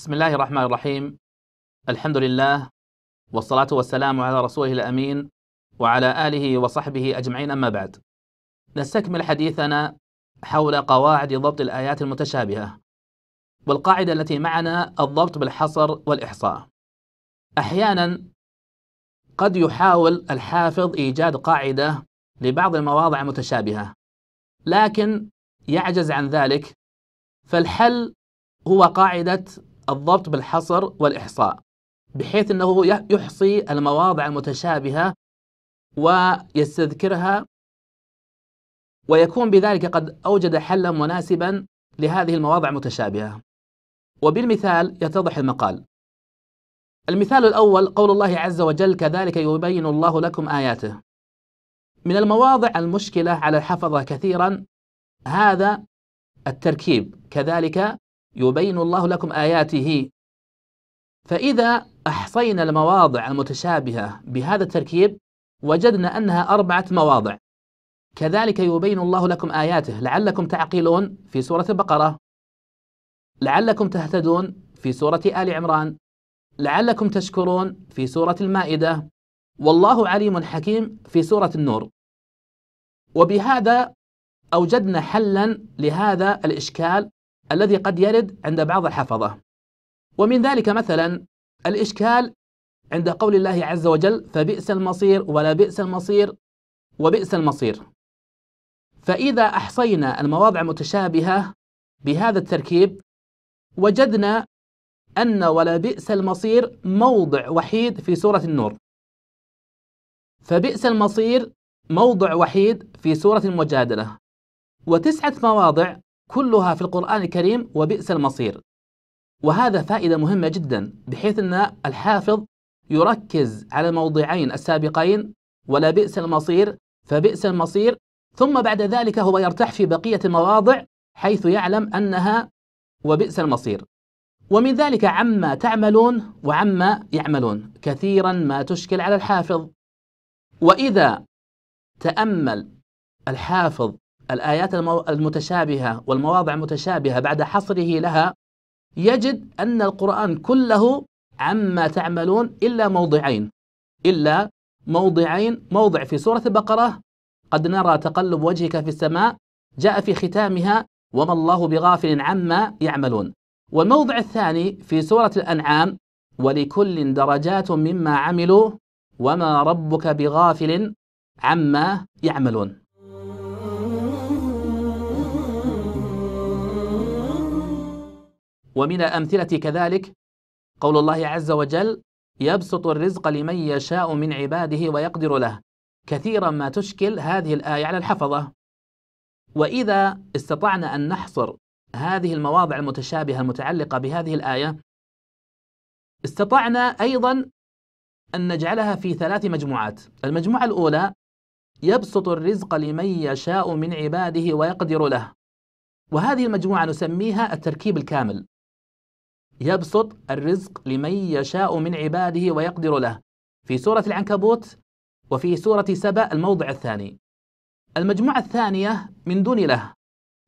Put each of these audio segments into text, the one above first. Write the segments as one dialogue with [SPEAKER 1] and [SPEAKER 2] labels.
[SPEAKER 1] بسم الله الرحمن الرحيم الحمد لله والصلاة والسلام على رسوله الأمين وعلى آله وصحبه أجمعين أما بعد نستكمل حديثنا حول قواعد ضبط الآيات المتشابهة والقاعدة التي معنا الضبط بالحصر والإحصاء أحيانا قد يحاول الحافظ إيجاد قاعدة لبعض المواضع المتشابهة لكن يعجز عن ذلك فالحل هو قاعدة الضبط بالحصر والإحصاء بحيث أنه يحصي المواضع المتشابهة ويستذكرها ويكون بذلك قد أوجد حلا مناسبا لهذه المواضع المتشابهة وبالمثال يتضح المقال المثال الأول قول الله عز وجل كذلك يبين الله لكم آياته من المواضع المشكلة على الحفظة كثيرا هذا التركيب كذلك يبين الله لكم آياته فإذا أحصينا المواضع المتشابهة بهذا التركيب وجدنا أنها أربعة مواضع كذلك يبين الله لكم آياته لعلكم تعقلون في سورة البقرة لعلكم تهتدون في سورة آل عمران لعلكم تشكرون في سورة المائدة والله عليم حكيم في سورة النور وبهذا أوجدنا حلا لهذا الإشكال الذي قد يرد عند بعض الحفظة ومن ذلك مثلا الإشكال عند قول الله عز وجل فبئس المصير ولا بئس المصير وبئس المصير فإذا أحصينا المواضع متشابهة بهذا التركيب وجدنا أن ولا بئس المصير موضع وحيد في سورة النور فبئس المصير موضع وحيد في سورة المجادلة وتسعة مواضع كلها في القرآن الكريم وبئس المصير وهذا فائدة مهمة جدا بحيث أن الحافظ يركز على الموضعين السابقين ولا بئس المصير فبئس المصير ثم بعد ذلك هو يرتاح في بقية المواضع حيث يعلم أنها وبئس المصير ومن ذلك عما تعملون وعما يعملون كثيرا ما تشكل على الحافظ وإذا تأمل الحافظ الآيات المتشابهة والمواضع المتشابهة بعد حصره لها يجد أن القرآن كله عما تعملون إلا موضعين إلا موضعين موضع في سورة البقرة قد نرى تقلب وجهك في السماء جاء في ختامها وما الله بغافل عما يعملون والموضع الثاني في سورة الأنعام ولكل درجات مما عملوا وما ربك بغافل عما يعملون ومن أمثلة كذلك قول الله عز وجل يبسط الرزق لمن يشاء من عباده ويقدر له كثيرا ما تشكل هذه الآية على الحفظة وإذا استطعنا أن نحصر هذه المواضع المتشابهة المتعلقة بهذه الآية استطعنا أيضا أن نجعلها في ثلاث مجموعات المجموعة الأولى يبسط الرزق لمن يشاء من عباده ويقدر له وهذه المجموعة نسميها التركيب الكامل يبسط الرزق لمن يشاء من عباده ويقدر له في سورة العنكبوت وفي سورة سبأ الموضع الثاني المجموعة الثانية من دون له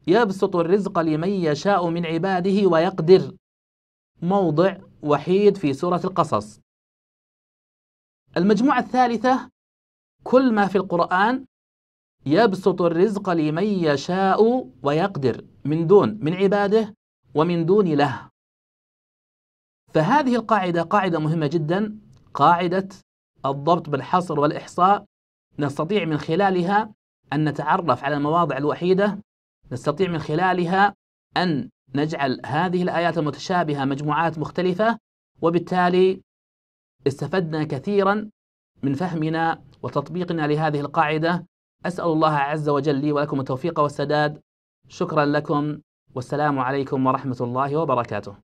[SPEAKER 1] يبسط الرزق لمن يشاء من عباده ويقدر موضع وحيد في سورة القصص المجموعة الثالثة كل ما في القرآن يبسط الرزق لمن يشاء ويقدر من دون من عباده ومن دون له فهذه القاعدة قاعدة مهمة جدا قاعدة الضبط بالحصر والإحصاء نستطيع من خلالها أن نتعرف على المواضع الوحيدة نستطيع من خلالها أن نجعل هذه الآيات المتشابهة مجموعات مختلفة وبالتالي استفدنا كثيرا من فهمنا وتطبيقنا لهذه القاعدة أسأل الله عز وجل لي ولكم التوفيق والسداد شكرا لكم والسلام عليكم ورحمة الله وبركاته